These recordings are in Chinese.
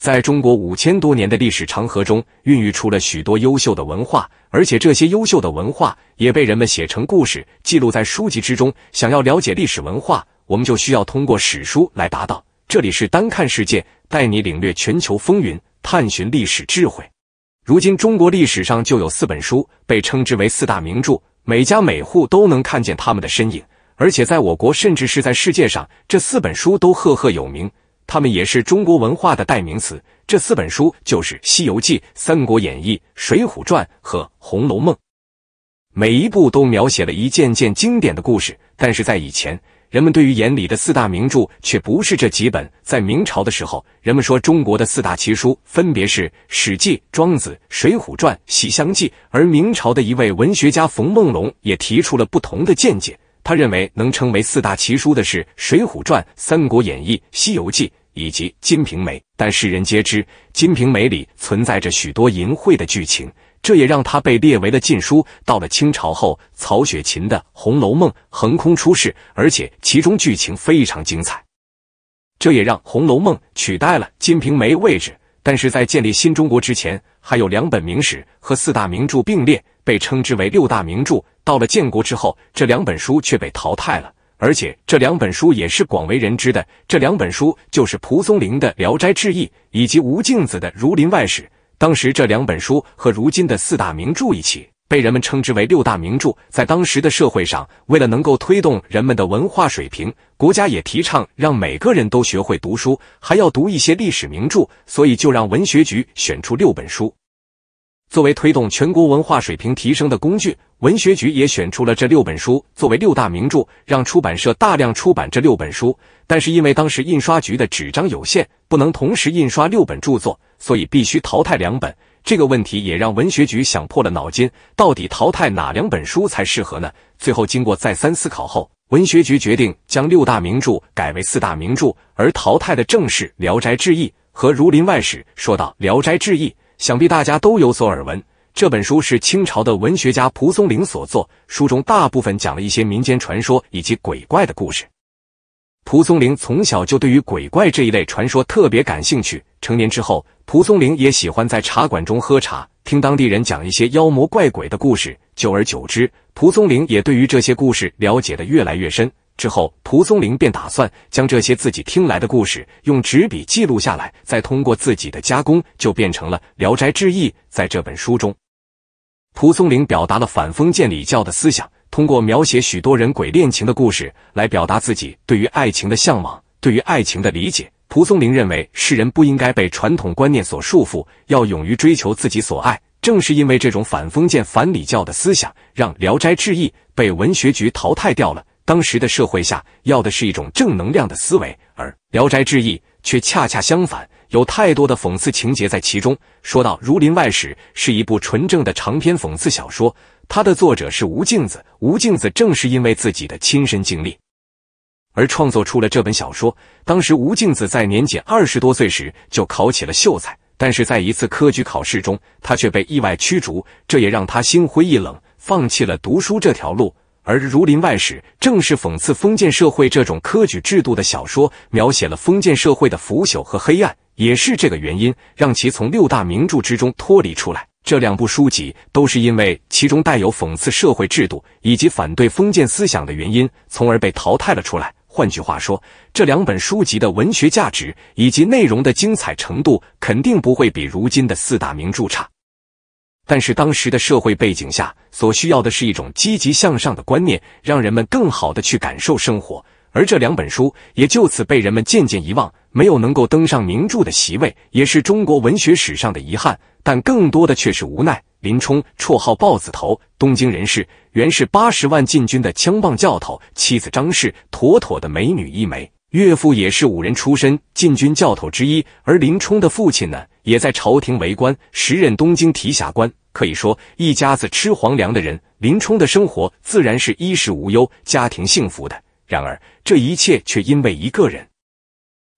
在中国五千多年的历史长河中，孕育出了许多优秀的文化，而且这些优秀的文化也被人们写成故事，记录在书籍之中。想要了解历史文化，我们就需要通过史书来达到。这里是单看世界，带你领略全球风云，探寻历史智慧。如今，中国历史上就有四本书被称之为四大名著，每家每户都能看见他们的身影，而且在我国甚至是在世界上，这四本书都赫赫有名。他们也是中国文化的代名词。这四本书就是《西游记》《三国演义》《水浒传》和《红楼梦》，每一部都描写了一件件经典的故事。但是在以前，人们对于眼里的四大名著却不是这几本。在明朝的时候，人们说中国的四大奇书分别是《史记》《庄子》《水浒传》《西厢记》。而明朝的一位文学家冯梦龙也提出了不同的见解，他认为能称为四大奇书的是《水浒传》《三国演义》《西游记》。以及《金瓶梅》，但世人皆知，《金瓶梅》里存在着许多淫秽的剧情，这也让他被列为了禁书。到了清朝后，曹雪芹的《红楼梦》横空出世，而且其中剧情非常精彩，这也让《红楼梦》取代了《金瓶梅》位置。但是在建立新中国之前，还有两本名史和四大名著并列，被称之为六大名著。到了建国之后，这两本书却被淘汰了。而且这两本书也是广为人知的，这两本书就是蒲松龄的《聊斋志异》以及吴敬梓的《儒林外史》。当时这两本书和如今的四大名著一起，被人们称之为六大名著。在当时的社会上，为了能够推动人们的文化水平，国家也提倡让每个人都学会读书，还要读一些历史名著，所以就让文学局选出六本书。作为推动全国文化水平提升的工具，文学局也选出了这六本书作为六大名著，让出版社大量出版这六本书。但是因为当时印刷局的纸张有限，不能同时印刷六本著作，所以必须淘汰两本。这个问题也让文学局想破了脑筋，到底淘汰哪两本书才适合呢？最后经过再三思考后，文学局决定将六大名著改为四大名著，而淘汰的正是《聊斋志异》和《儒林外史》。说到《聊斋志异》。想必大家都有所耳闻，这本书是清朝的文学家蒲松龄所作，书中大部分讲了一些民间传说以及鬼怪的故事。蒲松龄从小就对于鬼怪这一类传说特别感兴趣，成年之后，蒲松龄也喜欢在茶馆中喝茶，听当地人讲一些妖魔怪鬼的故事，久而久之，蒲松龄也对于这些故事了解的越来越深。之后，蒲松龄便打算将这些自己听来的故事用纸笔记录下来，再通过自己的加工，就变成了《聊斋志异》。在这本书中，蒲松龄表达了反封建礼教的思想，通过描写许多人鬼恋情的故事，来表达自己对于爱情的向往，对于爱情的理解。蒲松龄认为，世人不应该被传统观念所束缚，要勇于追求自己所爱。正是因为这种反封建、反礼教的思想，让《聊斋志异》被文学局淘汰掉了。当时的社会下要的是一种正能量的思维，而《聊斋志异》却恰恰相反，有太多的讽刺情节在其中。说到《儒林外史》，是一部纯正的长篇讽刺小说，它的作者是吴敬梓。吴敬梓正是因为自己的亲身经历，而创作出了这本小说。当时吴敬梓在年仅二十多岁时就考起了秀才，但是在一次科举考试中，他却被意外驱逐，这也让他心灰意冷，放弃了读书这条路。而《儒林外史》正是讽刺封建社会这种科举制度的小说，描写了封建社会的腐朽和黑暗，也是这个原因让其从六大名著之中脱离出来。这两部书籍都是因为其中带有讽刺社会制度以及反对封建思想的原因，从而被淘汰了出来。换句话说，这两本书籍的文学价值以及内容的精彩程度，肯定不会比如今的四大名著差。但是当时的社会背景下，所需要的是一种积极向上的观念，让人们更好的去感受生活。而这两本书也就此被人们渐渐遗忘，没有能够登上名著的席位，也是中国文学史上的遗憾。但更多的却是无奈。林冲，绰号豹子头，东京人士，原是八十万禁军的枪棒教头，妻子张氏，妥妥的美女一枚。岳父也是武人出身，禁军教头之一。而林冲的父亲呢，也在朝廷为官，时任东京提辖官。可以说，一家子吃皇粮的人，林冲的生活自然是衣食无忧、家庭幸福的。然而，这一切却因为一个人，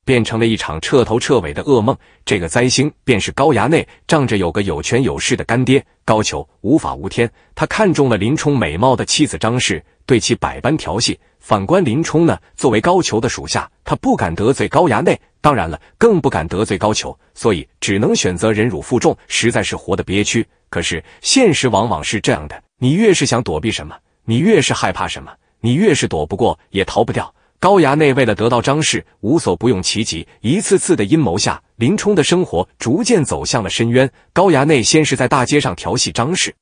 变成了一场彻头彻尾的噩梦。这个灾星便是高衙内，仗着有个有权有势的干爹高俅，无法无天。他看中了林冲美貌的妻子张氏。对其百般调戏，反观林冲呢？作为高俅的属下，他不敢得罪高衙内，当然了，更不敢得罪高俅，所以只能选择忍辱负重，实在是活得憋屈。可是现实往往是这样的：你越是想躲避什么，你越是害怕什么，你越是躲不过，也逃不掉。高衙内为了得到张氏，无所不用其极，一次次的阴谋下，林冲的生活逐渐走向了深渊。高衙内先是在大街上调戏张氏，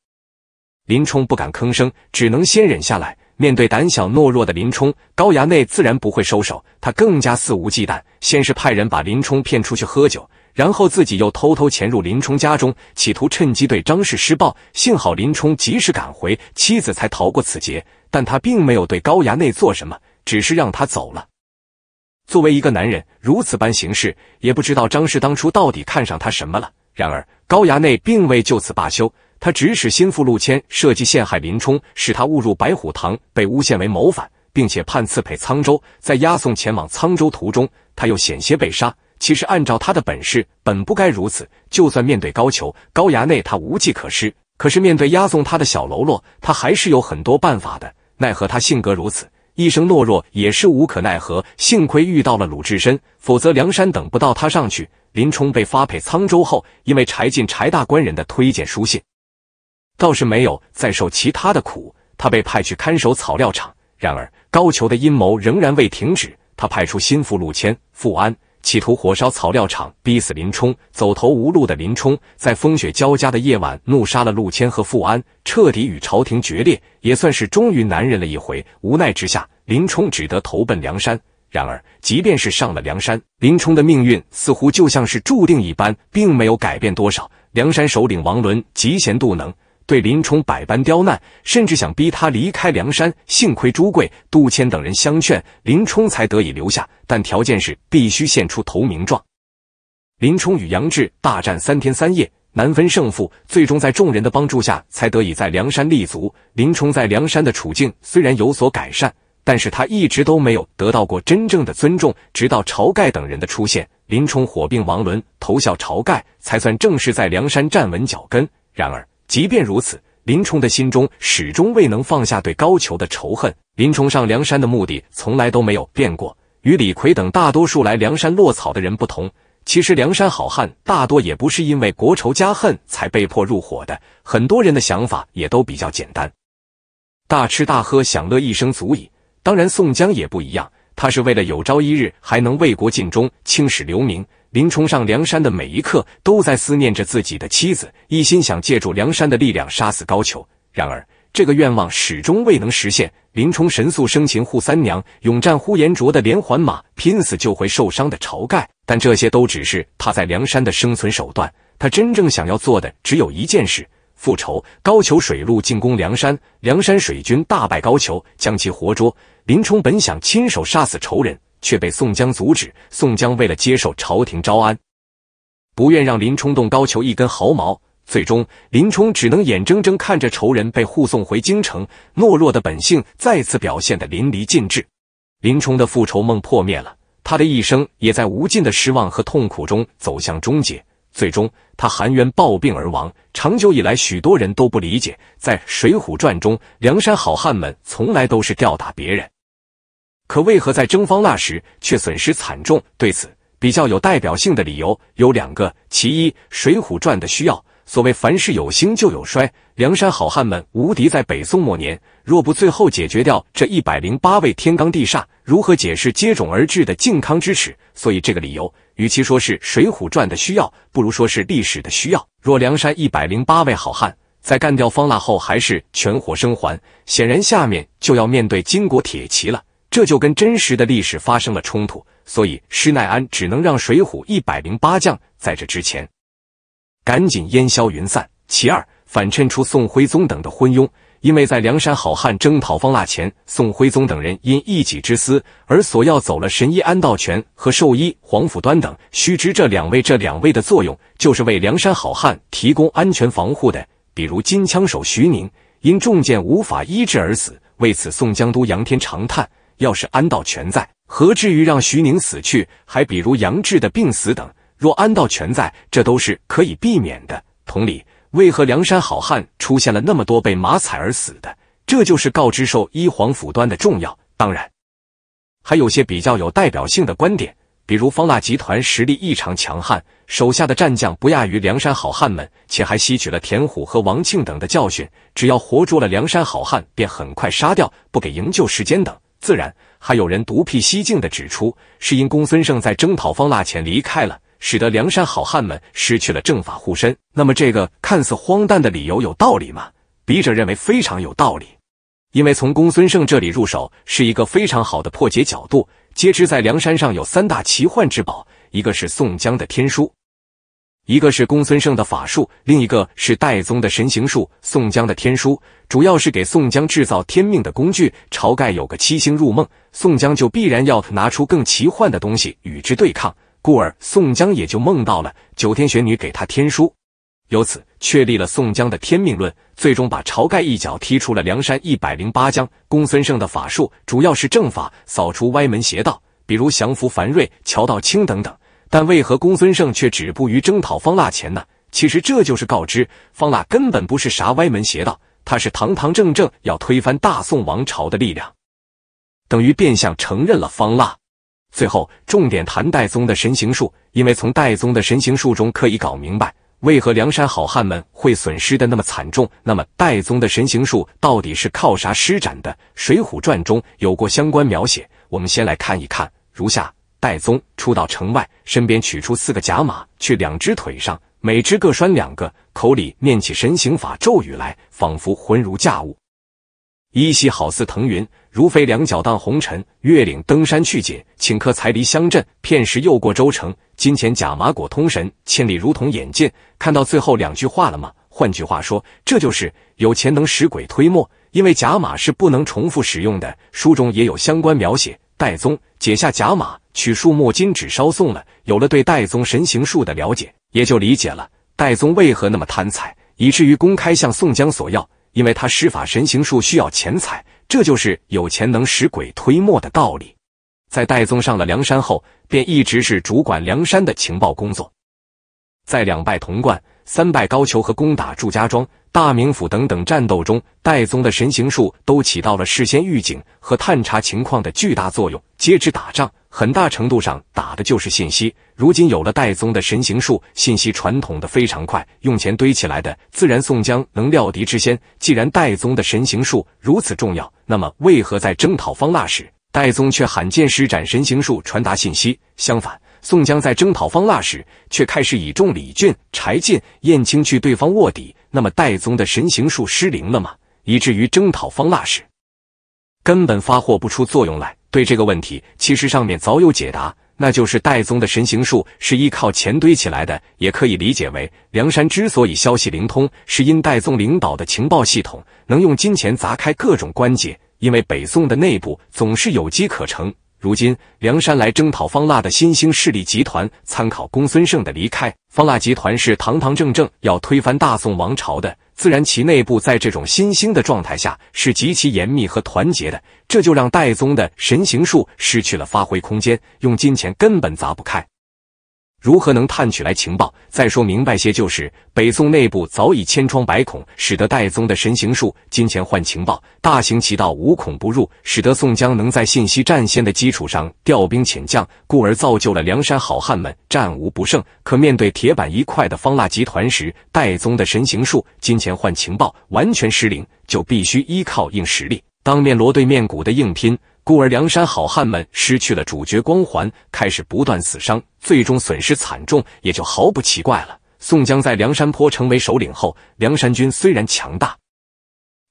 林冲不敢吭声，只能先忍下来。面对胆小懦弱的林冲，高衙内自然不会收手，他更加肆无忌惮。先是派人把林冲骗出去喝酒，然后自己又偷偷潜入林冲家中，企图趁机对张氏施暴。幸好林冲及时赶回，妻子才逃过此劫。但他并没有对高衙内做什么，只是让他走了。作为一个男人，如此般行事，也不知道张氏当初到底看上他什么了。然而高衙内并未就此罢休。他指使心腹陆谦设计陷害林冲，使他误入白虎堂，被诬陷为谋反，并且判刺配沧州。在押送前往沧州途中，他又险些被杀。其实按照他的本事，本不该如此。就算面对高俅、高衙内，他无计可施。可是面对押送他的小喽啰，他还是有很多办法的。奈何他性格如此，一生懦弱，也是无可奈何。幸亏遇到了鲁智深，否则梁山等不到他上去。林冲被发配沧州后，因为柴进、柴大官人的推荐书信。倒是没有再受其他的苦，他被派去看守草料场。然而高俅的阴谋仍然未停止，他派出心腹陆谦、富安，企图火烧草料场，逼死林冲。走投无路的林冲，在风雪交加的夜晚，怒杀了陆谦和富安，彻底与朝廷决裂，也算是终于男人了一回。无奈之下，林冲只得投奔梁山。然而，即便是上了梁山，林冲的命运似乎就像是注定一般，并没有改变多少。梁山首领王伦嫉贤妒能。对林冲百般刁难，甚至想逼他离开梁山。幸亏朱贵、杜迁等人相劝，林冲才得以留下，但条件是必须献出投名状。林冲与杨志大战三天三夜，难分胜负，最终在众人的帮助下，才得以在梁山立足。林冲在梁山的处境虽然有所改善，但是他一直都没有得到过真正的尊重。直到晁盖等人的出现，林冲火并王伦，投效晁盖，才算正式在梁山站稳脚跟。然而，即便如此，林冲的心中始终未能放下对高俅的仇恨。林冲上梁山的目的从来都没有变过。与李逵等大多数来梁山落草的人不同，其实梁山好汉大多也不是因为国仇家恨才被迫入伙的。很多人的想法也都比较简单，大吃大喝享乐一生足矣。当然，宋江也不一样，他是为了有朝一日还能为国尽忠，青史留名。林冲上梁山的每一刻都在思念着自己的妻子，一心想借助梁山的力量杀死高俅，然而这个愿望始终未能实现。林冲神速生擒扈三娘，勇战呼延灼的连环马，拼死救回受伤的晁盖，但这些都只是他在梁山的生存手段。他真正想要做的只有一件事：复仇。高俅水陆进攻梁山，梁山水军大败高俅，将其活捉。林冲本想亲手杀死仇人。却被宋江阻止。宋江为了接受朝廷招安，不愿让林冲动高俅一根毫毛。最终，林冲只能眼睁睁看着仇人被护送回京城。懦弱的本性再次表现的淋漓尽致。林冲的复仇梦破灭了，他的一生也在无尽的失望和痛苦中走向终结。最终，他含冤暴病而亡。长久以来，许多人都不理解，在《水浒传》中，梁山好汉们从来都是吊打别人。可为何在征方腊时却损失惨重？对此，比较有代表性的理由有两个。其一，《水浒传》的需要。所谓凡事有兴就有衰，梁山好汉们无敌在北宋末年，若不最后解决掉这一百零八位天罡地煞，如何解释接踵而至的靖康之耻？所以，这个理由与其说是《水浒传》的需要，不如说是历史的需要。若梁山一百零八位好汉在干掉方腊后还是全活生还，显然下面就要面对金国铁骑了。这就跟真实的历史发生了冲突，所以施耐庵只能让水浒一百零八将在这之前赶紧烟消云散。其二，反衬出宋徽宗等的昏庸，因为在梁山好汉征讨方腊前，宋徽宗等人因一己之私而索要走了神医安道全和兽医黄甫端等。须知这两位这两位的作用，就是为梁山好汉提供安全防护的，比如金枪手徐宁因中箭无法医治而死，为此宋江都仰天长叹。要是安道全在，何至于让徐宁死去？还比如杨志的病死等，若安道全在，这都是可以避免的。同理，为何梁山好汉出现了那么多被马踩而死的？这就是告知受一皇府端的重要。当然，还有些比较有代表性的观点，比如方腊集团实力异常强悍，手下的战将不亚于梁山好汉们，且还吸取了田虎和王庆等的教训，只要活捉了梁山好汉，便很快杀掉，不给营救时间等。自然还有人独辟蹊径的指出，是因公孙胜在征讨方腊前离开了，使得梁山好汉们失去了正法护身。那么这个看似荒诞的理由有道理吗？笔者认为非常有道理，因为从公孙胜这里入手是一个非常好的破解角度。皆知在梁山上有三大奇幻之宝，一个是宋江的天书。一个是公孙胜的法术，另一个是戴宗的神行术，宋江的天书，主要是给宋江制造天命的工具。晁盖有个七星入梦，宋江就必然要拿出更奇幻的东西与之对抗，故而宋江也就梦到了九天玄女给他天书，由此确立了宋江的天命论，最终把晁盖一脚踢出了梁山一百零八将。公孙胜的法术主要是正法，扫除歪门邪道，比如降服樊瑞、乔道清等等。但为何公孙胜却止步于征讨方腊前呢？其实这就是告知方腊根本不是啥歪门邪道，他是堂堂正正要推翻大宋王朝的力量，等于变相承认了方腊。最后，重点谈戴宗的神行术，因为从戴宗的神行术中可以搞明白为何梁山好汉们会损失的那么惨重。那么，戴宗的神行术到底是靠啥施展的？《水浒传》中有过相关描写，我们先来看一看，如下。戴宗出到城外，身边取出四个假马，去两只腿上，每只各拴两个，口里念起神行法咒语来，仿佛浑如驾雾，依稀好似腾云，如飞两脚荡红尘，越岭登山去。解，请客才离乡镇，片时又过州城。金钱假马果通神，千里如同眼见。看到最后两句话了吗？换句话说，这就是有钱能使鬼推磨，因为假马是不能重复使用的。书中也有相关描写。戴宗解下甲马，取树木金纸烧送了。有了对戴宗神行术的了解，也就理解了戴宗为何那么贪财，以至于公开向宋江索要。因为他施法神行术需要钱财，这就是有钱能使鬼推磨的道理。在戴宗上了梁山后，便一直是主管梁山的情报工作。在两败同贯。三拜高俅和攻打祝家庄、大名府等等战斗中，戴宗的神行术都起到了事先预警和探查情况的巨大作用。皆知打仗很大程度上打的就是信息，如今有了戴宗的神行术，信息传统的非常快，用钱堆起来的，自然宋江能料敌之先。既然戴宗的神行术如此重要，那么为何在征讨方腊时，戴宗却罕见施展神行术传达信息？相反。宋江在征讨方腊时，却开始倚重李俊、柴进、燕青去对方卧底。那么戴宗的神行术失灵了吗？以至于征讨方腊时根本发货不出作用来？对这个问题，其实上面早有解答，那就是戴宗的神行术是依靠钱堆起来的，也可以理解为梁山之所以消息灵通，是因戴宗领导的情报系统能用金钱砸开各种关节。因为北宋的内部总是有机可乘。如今，梁山来征讨方腊的新兴势力集团，参考公孙胜的离开，方腊集团是堂堂正正要推翻大宋王朝的，自然其内部在这种新兴的状态下是极其严密和团结的，这就让戴宗的神行术失去了发挥空间，用金钱根本砸不开。如何能探取来情报？再说明白些，就是北宋内部早已千疮百孔，使得戴宗的神行术、金钱换情报大行其道，无孔不入，使得宋江能在信息战线的基础上调兵遣将，故而造就了梁山好汉们战无不胜。可面对铁板一块的方腊集团时，戴宗的神行术、金钱换情报完全失灵，就必须依靠硬实力，当面锣对面鼓的硬拼。故而，梁山好汉们失去了主角光环，开始不断死伤，最终损失惨重，也就毫不奇怪了。宋江在梁山泊成为首领后，梁山军虽然强大，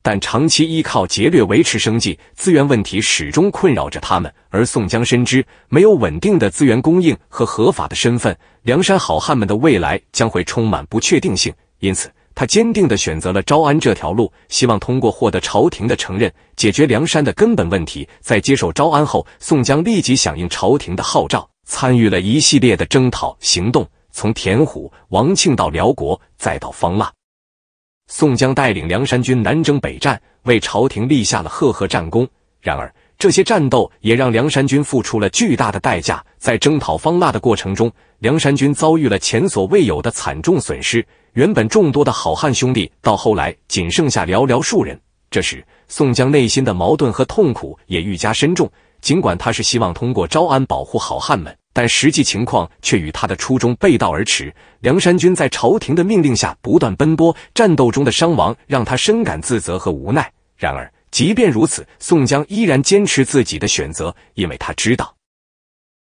但长期依靠劫掠维持生计，资源问题始终困扰着他们。而宋江深知，没有稳定的资源供应和合法的身份，梁山好汉们的未来将会充满不确定性。因此，他坚定的选择了招安这条路，希望通过获得朝廷的承认，解决梁山的根本问题。在接受招安后，宋江立即响应朝廷的号召，参与了一系列的征讨行动，从田虎、王庆到辽国，再到方腊。宋江带领梁山军南征北战，为朝廷立下了赫赫战功。然而，这些战斗也让梁山军付出了巨大的代价。在征讨方腊的过程中，梁山军遭遇了前所未有的惨重损失。原本众多的好汉兄弟，到后来仅剩下寥寥数人。这时，宋江内心的矛盾和痛苦也愈加深重。尽管他是希望通过招安保护好汉们，但实际情况却与他的初衷背道而驰。梁山军在朝廷的命令下不断奔波，战斗中的伤亡让他深感自责和无奈。然而，即便如此，宋江依然坚持自己的选择，因为他知道。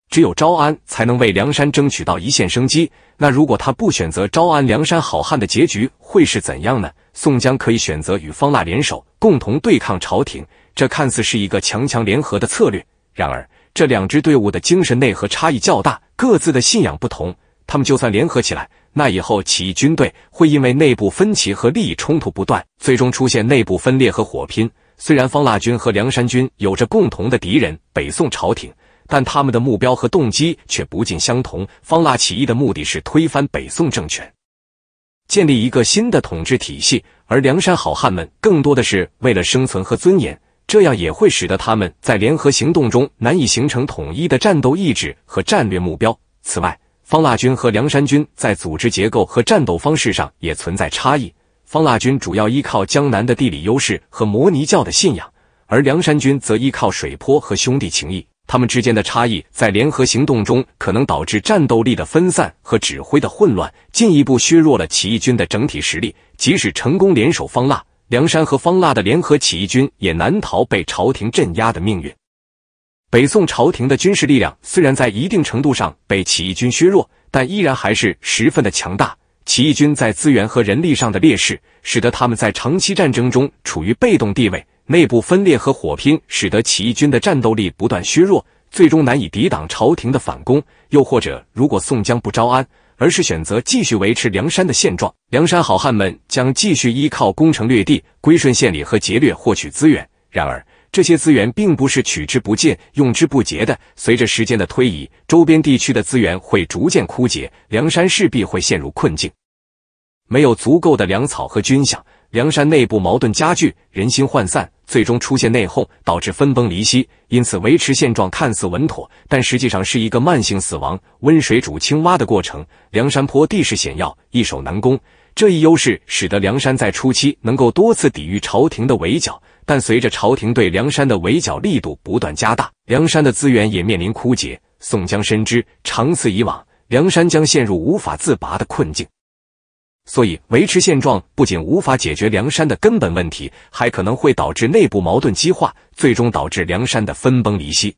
只有招安才能为梁山争取到一线生机。那如果他不选择招安，梁山好汉的结局会是怎样呢？宋江可以选择与方腊联手，共同对抗朝廷。这看似是一个强强联合的策略。然而，这两支队伍的精神内核差异较大，各自的信仰不同。他们就算联合起来，那以后起义军队会因为内部分歧和利益冲突不断，最终出现内部分裂和火拼。虽然方腊军和梁山军有着共同的敌人——北宋朝廷。但他们的目标和动机却不尽相同。方腊起义的目的是推翻北宋政权，建立一个新的统治体系，而梁山好汉们更多的是为了生存和尊严。这样也会使得他们在联合行动中难以形成统一的战斗意志和战略目标。此外，方腊军和梁山军在组织结构和战斗方式上也存在差异。方腊军主要依靠江南的地理优势和摩尼教的信仰，而梁山军则依靠水泊和兄弟情谊。他们之间的差异在联合行动中可能导致战斗力的分散和指挥的混乱，进一步削弱了起义军的整体实力。即使成功联手方腊、梁山和方腊的联合起义军，也难逃被朝廷镇压的命运。北宋朝廷的军事力量虽然在一定程度上被起义军削弱，但依然还是十分的强大。起义军在资源和人力上的劣势，使得他们在长期战争中处于被动地位。内部分裂和火拼使得起义军的战斗力不断削弱，最终难以抵挡朝廷的反攻。又或者，如果宋江不招安，而是选择继续维持梁山的现状，梁山好汉们将继续依靠攻城略地、归顺县里和劫掠获取资源。然而，这些资源并不是取之不尽、用之不竭的。随着时间的推移，周边地区的资源会逐渐枯竭，梁山势必会陷入困境。没有足够的粮草和军饷，梁山内部矛盾加剧，人心涣散。最终出现内讧，导致分崩离析。因此，维持现状看似稳妥，但实际上是一个慢性死亡、温水煮青蛙的过程。梁山坡地势险要，易守难攻，这一优势使得梁山在初期能够多次抵御朝廷的围剿。但随着朝廷对梁山的围剿力度不断加大，梁山的资源也面临枯竭。宋江深知，长此以往，梁山将陷入无法自拔的困境。所以，维持现状不仅无法解决梁山的根本问题，还可能会导致内部矛盾激化，最终导致梁山的分崩离析。